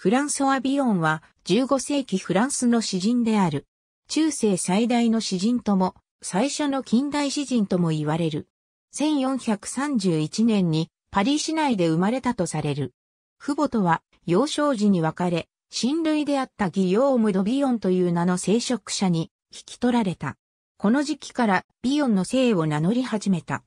フランソワ・ビヨンは15世紀フランスの詩人である。中世最大の詩人とも、最初の近代詩人とも言われる。1431年にパリ市内で生まれたとされる。父母とは幼少時に別れ、親類であったギヨーム・ド・ビヨンという名の聖職者に引き取られた。この時期からビヨンの姓を名乗り始めた。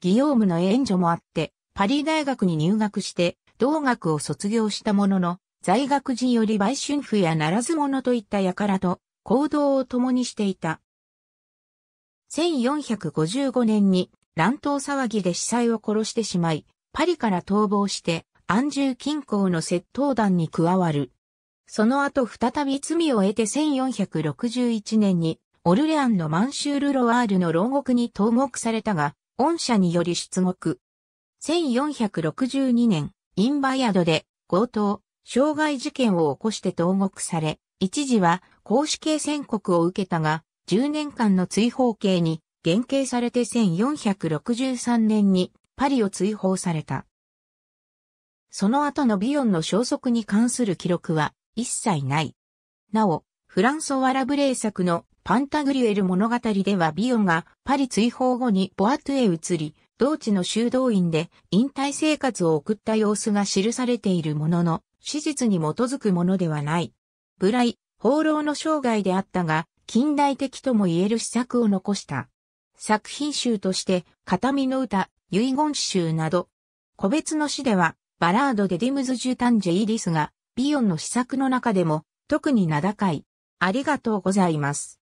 ギヨームの援助もあって、パリ大学に入学して、同学を卒業したものの、在学時より売春婦やならず者といった輩と行動を共にしていた。1455年に乱闘騒ぎで司祭を殺してしまい、パリから逃亡して安住近郊の窃盗団に加わる。その後再び罪を得て1461年にオルレアンのマンシュールロワールの牢獄に投獄されたが、恩赦により出獄。1462年、インバヤドで強盗、傷害事件を起こして投獄され、一時は公式刑宣告を受けたが、10年間の追放刑に減刑されて1463年にパリを追放された。その後のビヨンの消息に関する記録は一切ない。なお、フランソワ・ラブレー作のパンタグリュエル物語ではビオンがパリ追放後にボアトゥへ移り、同地の修道院で引退生活を送った様子が記されているものの、史実に基づくものではない。ブライ、放浪の生涯であったが、近代的とも言える施策を残した。作品集として、片身の歌、遺言集など、個別の詩では、バラードでディムズ・ジュタンジェ・イリスが、ビヨンの施策の中でも、特に名高い。ありがとうございます。